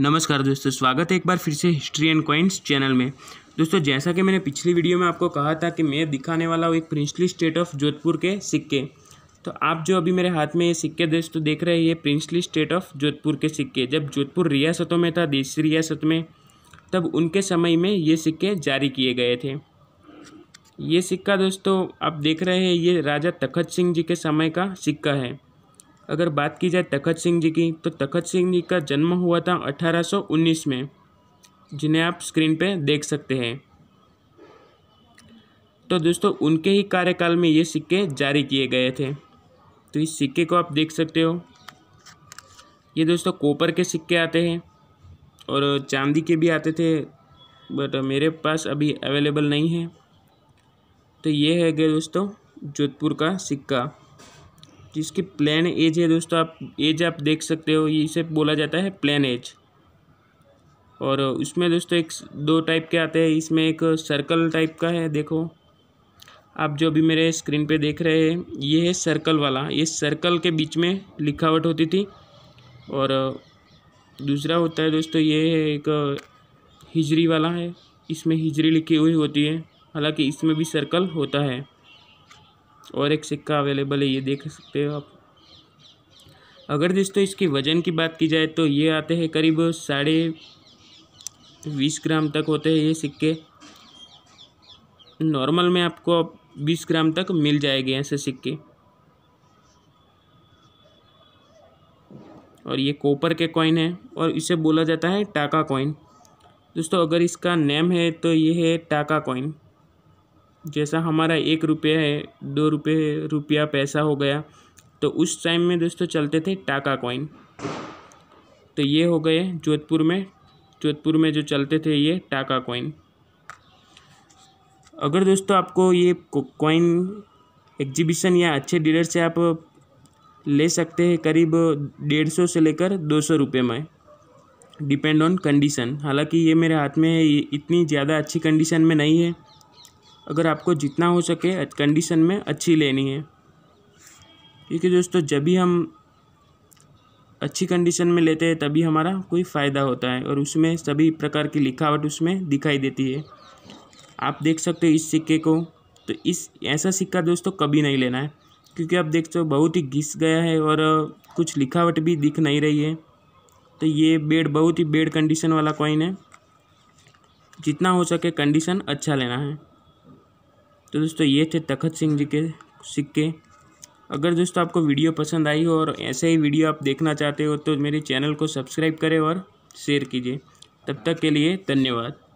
नमस्कार दोस्तों स्वागत है एक बार फिर से हिस्ट्री एंड कॉइन्स चैनल में दोस्तों जैसा कि मैंने पिछली वीडियो में आपको कहा था कि मैं दिखाने वाला हूँ एक प्रिंसली स्टेट ऑफ जोधपुर के सिक्के तो आप जो अभी मेरे हाथ में ये सिक्के दोस्तों देख रहे हैं ये प्रिंसली स्टेट ऑफ जोधपुर के सिक्के जब जोधपुर रियासतों में था देश रियासत में तब उनके समय में ये सिक्के जारी किए गए थे ये सिक्का दोस्तों आप देख रहे हैं ये राजा तखत सिंह जी के समय का सिक्का है अगर बात की जाए तखत सिंह जी की तो तखत सिंह जी का जन्म हुआ था 1819 में जिन्हें आप स्क्रीन पे देख सकते हैं तो दोस्तों उनके ही कार्यकाल में ये सिक्के जारी किए गए थे तो इस सिक्के को आप देख सकते हो ये दोस्तों कोपर के सिक्के आते हैं और चांदी के भी आते थे बट मेरे पास अभी अवेलेबल नहीं है तो ये है गए दोस्तों जोधपुर का सिक्का जिसकी प्लेन एज है दोस्तों आप एज आप देख सकते हो इसे बोला जाता है प्लेन एज और उसमें दोस्तों एक दो टाइप के आते हैं इसमें एक सर्कल टाइप का है देखो आप जो अभी मेरे स्क्रीन पे देख रहे हैं ये है सर्कल वाला ये सर्कल के बीच में लिखावट होती थी और दूसरा होता है दोस्तों ये है एक हिजरी वाला है इसमें हिजरी लिखी हुई होती है हालांकि इसमें भी सर्कल होता है और एक सिक्का अवेलेबल है ये देख सकते हो आप अगर दोस्तों इसके वज़न की बात की जाए तो ये आते हैं करीब साढ़े बीस ग्राम तक होते हैं ये सिक्के नॉर्मल में आपको बीस ग्राम तक मिल जाएंगे ऐसे सिक्के और ये कॉपर के कॉइन है और इसे बोला जाता है टाका कॉइन दोस्तों अगर इसका नेम है तो ये है टाका कॉइन जैसा हमारा एक रुपये है दो रुपये रुपया पैसा हो गया तो उस टाइम में दोस्तों चलते थे टाका कॉइन तो ये हो गए जोधपुर में जोधपुर में जो चलते थे ये टाका कॉइन अगर दोस्तों आपको ये कॉइन एग्जीबिशन या अच्छे डीलर से आप ले सकते हैं करीब डेढ़ सौ से लेकर दो सौ रुपये में डिपेंड ऑन कंडीशन हालांकि ये मेरे हाथ में है इतनी ज़्यादा अच्छी कंडीशन में नहीं है अगर आपको जितना हो सके कंडीशन में अच्छी लेनी है ठीक है दोस्तों जब भी हम अच्छी कंडीशन में लेते हैं तभी हमारा कोई फ़ायदा होता है और उसमें सभी प्रकार की लिखावट उसमें दिखाई देती है आप देख सकते हो इस सिक्के को तो इस ऐसा सिक्का दोस्तों कभी नहीं लेना है क्योंकि आप देखते हो बहुत ही घिस गया है और कुछ लिखावट भी दिख नहीं रही है तो ये बेड बहुत ही बेड कंडीशन वाला कॉइन है जितना हो सके कंडीशन अच्छा लेना है तो दोस्तों ये थे तखत सिंह जी के सिक्के अगर दोस्तों आपको वीडियो पसंद आई हो और ऐसे ही वीडियो आप देखना चाहते हो तो मेरे चैनल को सब्सक्राइब करें और शेयर कीजिए तब तक के लिए धन्यवाद